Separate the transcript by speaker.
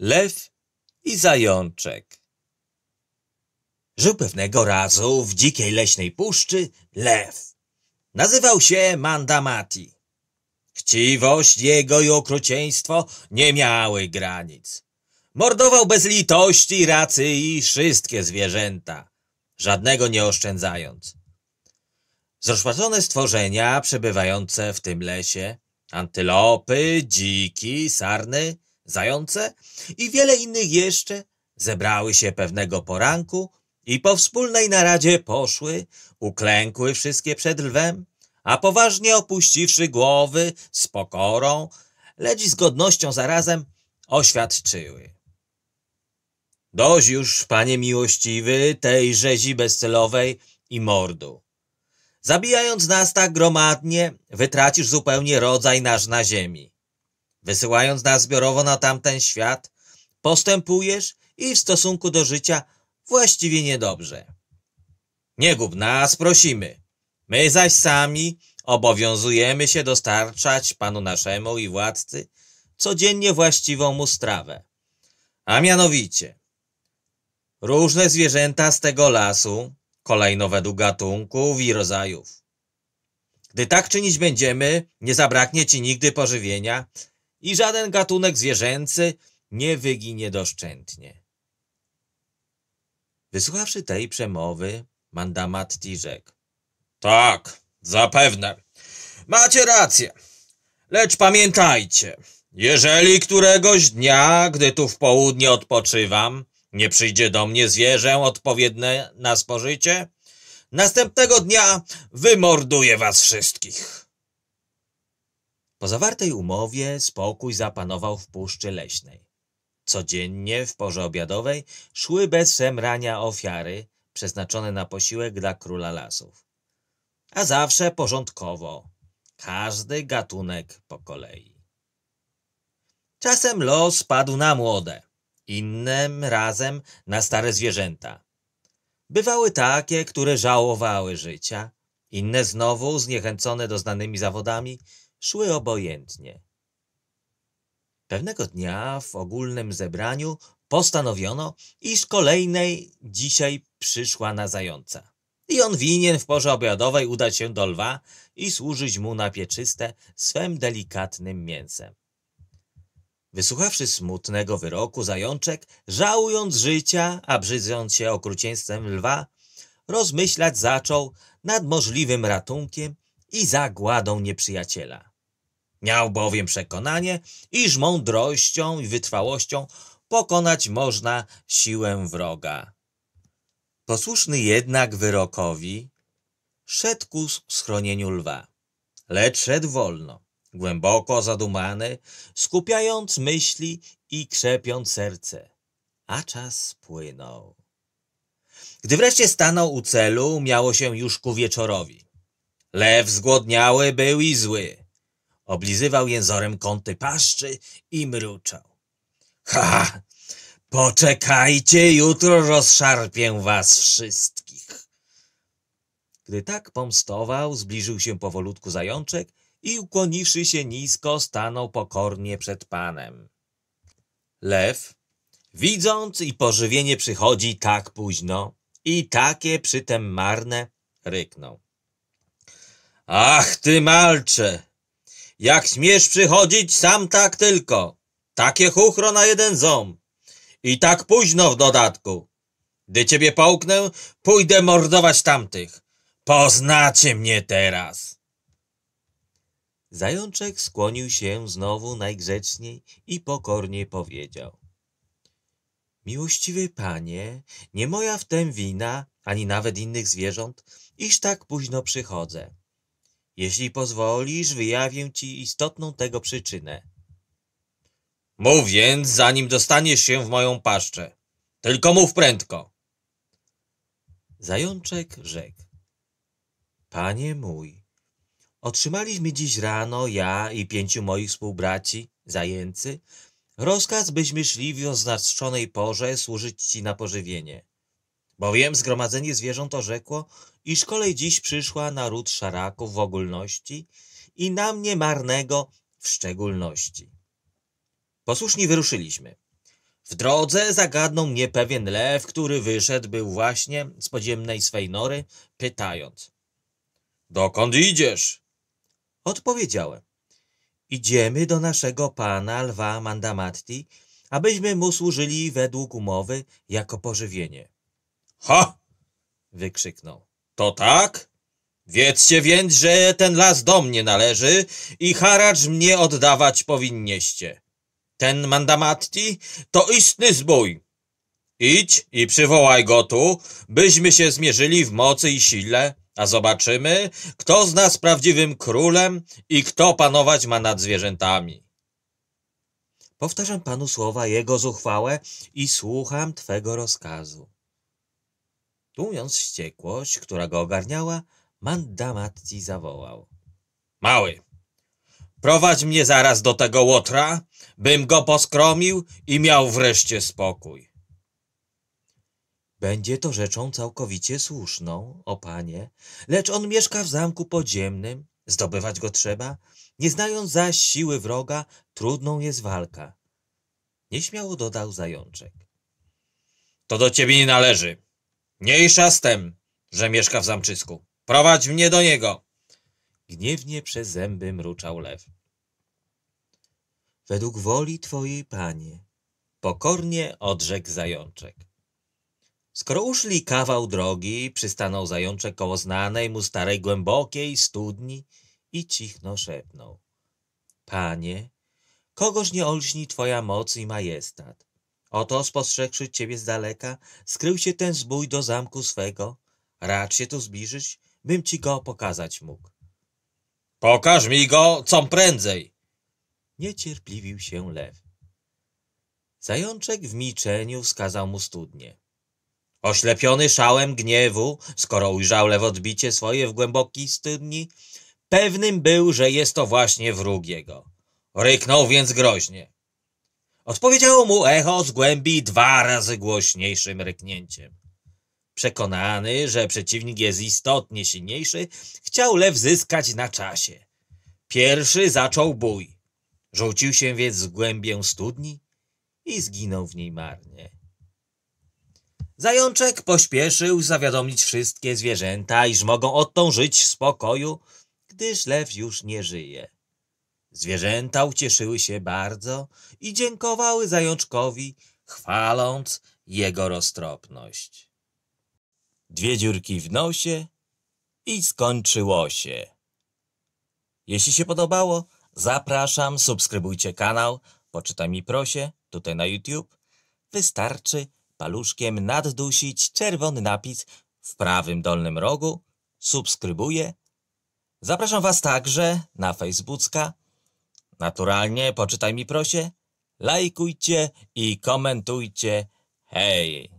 Speaker 1: Lew i Zajączek Żył pewnego razu w dzikiej leśnej puszczy lew. Nazywał się Mandamati. Chciwość jego i okrucieństwo nie miały granic. Mordował bez litości racy i wszystkie zwierzęta, żadnego nie oszczędzając. Zrozpacone stworzenia przebywające w tym lesie, antylopy, dziki, sarny, zające i wiele innych jeszcze zebrały się pewnego poranku i po wspólnej naradzie poszły, uklękły wszystkie przed lwem, a poważnie opuściwszy głowy z pokorą, lecz z godnością zarazem oświadczyły. Dość już, panie miłościwy, tej rzezi bezcelowej i mordu. Zabijając nas tak gromadnie, wytracisz zupełnie rodzaj nasz na ziemi wysyłając nas zbiorowo na tamten świat, postępujesz i w stosunku do życia właściwie niedobrze. Nie gub nas, prosimy. My zaś sami obowiązujemy się dostarczać Panu naszemu i władcy codziennie właściwą mu strawę. A mianowicie, różne zwierzęta z tego lasu, kolejno według gatunków i rodzajów. Gdy tak czynić będziemy, nie zabraknie ci nigdy pożywienia i żaden gatunek zwierzęcy nie wyginie doszczętnie. Wysłuchawszy tej przemowy, Mandamatti rzekł. Tak, zapewne. Macie rację. Lecz pamiętajcie, jeżeli któregoś dnia, gdy tu w południe odpoczywam, nie przyjdzie do mnie zwierzę odpowiednie na spożycie, następnego dnia wymorduję was wszystkich. Po zawartej umowie spokój zapanował w Puszczy Leśnej. Codziennie w porze obiadowej szły bez semrania ofiary przeznaczone na posiłek dla króla lasów. A zawsze porządkowo, każdy gatunek po kolei. Czasem los padł na młode, innym razem na stare zwierzęta. Bywały takie, które żałowały życia, inne znowu zniechęcone doznanymi zawodami – szły obojętnie. Pewnego dnia w ogólnym zebraniu postanowiono, iż kolejnej dzisiaj przyszła na zająca. I on winien w porze obiadowej udać się do lwa i służyć mu na pieczyste swem delikatnym mięsem. Wysłuchawszy smutnego wyroku, zajączek, żałując życia, a brzydząc się okrucieństwem lwa, rozmyślać zaczął nad możliwym ratunkiem i zagładą nieprzyjaciela. Miał bowiem przekonanie, iż mądrością i wytrwałością pokonać można siłę wroga. Posłuszny jednak wyrokowi, szedł ku schronieniu lwa, lecz szedł wolno, głęboko zadumany, skupiając myśli i krzepiąc serce. A czas płynął. Gdy wreszcie stanął u celu, miało się już ku wieczorowi. Lew zgłodniały był i zły. Oblizywał jęzorem kąty paszczy i mruczał. Ha! Poczekajcie, jutro rozszarpię was wszystkich. Gdy tak pomstował, zbliżył się powolutku zajączek i ukłoniwszy się nisko, stanął pokornie przed panem. Lew, widząc i pożywienie przychodzi tak późno i takie przytem marne, ryknął. Ach ty malcze, jak śmiesz przychodzić sam tak tylko. Takie chuchro na jeden ząb. I tak późno w dodatku. Gdy ciebie połknę, pójdę mordować tamtych. Poznacie mnie teraz. Zajączek skłonił się znowu najgrzeczniej i pokornie powiedział. Miłościwy panie, nie moja w tym wina, ani nawet innych zwierząt, iż tak późno przychodzę. Jeśli pozwolisz, wyjawię ci istotną tego przyczynę. Mów więc, zanim dostaniesz się w moją paszczę. Tylko mów prędko. Zajączek rzekł. Panie mój, otrzymaliśmy dziś rano, ja i pięciu moich współbraci, zajęcy, rozkaz, byśmy szli w oznaczonej porze służyć ci na pożywienie. Bowiem zgromadzenie zwierząt orzekło, iż kolej dziś przyszła na ród szaraków w ogólności i na mnie marnego w szczególności. Posłusznie wyruszyliśmy. W drodze zagadnął mnie pewien lew, który wyszedł był właśnie z podziemnej swej nory, pytając. Dokąd idziesz? Odpowiedziałem. Idziemy do naszego pana lwa Mandamatti, abyśmy mu służyli według umowy jako pożywienie. Ha! wykrzyknął. To tak? Wiedzcie więc, że ten las do mnie należy i haracz mnie oddawać powinnieście. Ten mandamatti to istny zbój. Idź i przywołaj go tu, byśmy się zmierzyli w mocy i sile, a zobaczymy, kto z nas prawdziwym królem i kto panować ma nad zwierzętami. Powtarzam panu słowa jego zuchwałe i słucham twego rozkazu. Tłumiąc wściekłość, która go ogarniała, Mandamatti zawołał. Mały, prowadź mnie zaraz do tego łotra, bym go poskromił i miał wreszcie spokój. Będzie to rzeczą całkowicie słuszną, o panie, lecz on mieszka w zamku podziemnym, zdobywać go trzeba, nie znając zaś siły wroga, trudną jest walka. Nieśmiało dodał zajączek. To do ciebie nie należy, Mniejsza z tym, że mieszka w zamczysku. Prowadź mnie do niego. Gniewnie przez zęby mruczał lew. Według woli twojej, panie, pokornie odrzekł zajączek. Skoro uszli kawał drogi, przystanął zajączek koło znanej mu starej głębokiej studni i cichno szepnął. Panie, kogoż nie olśni twoja moc i majestat. Oto spostrzegłszy ciebie z daleka, skrył się ten zbój do zamku swego. Racz się tu zbliżyć, bym ci go pokazać mógł. Pokaż mi go, com prędzej! Niecierpliwił się lew. Zajączek w milczeniu wskazał mu studnie. Oślepiony szałem gniewu, skoro ujrzał lew odbicie swoje w głębokiej studni, pewnym był, że jest to właśnie wróg jego. Ryknął więc groźnie. Odpowiedziało mu echo z głębi dwa razy głośniejszym ryknięciem. Przekonany, że przeciwnik jest istotnie silniejszy, chciał lew zyskać na czasie. Pierwszy zaczął bój. Rzucił się więc w głębię studni i zginął w niej marnie. Zajączek pośpieszył zawiadomić wszystkie zwierzęta, iż mogą odtążyć w spokoju, gdyż lew już nie żyje. Zwierzęta ucieszyły się bardzo i dziękowały zajączkowi, chwaląc jego roztropność. Dwie dziurki w nosie i skończyło się. Jeśli się podobało, zapraszam, subskrybujcie kanał, poczytaj mi prosie, tutaj na YouTube. Wystarczy paluszkiem naddusić czerwony napis w prawym dolnym rogu. Subskrybuję. Zapraszam Was także na Facebooka Naturalnie poczytaj mi prosie, lajkujcie i komentujcie. Hej!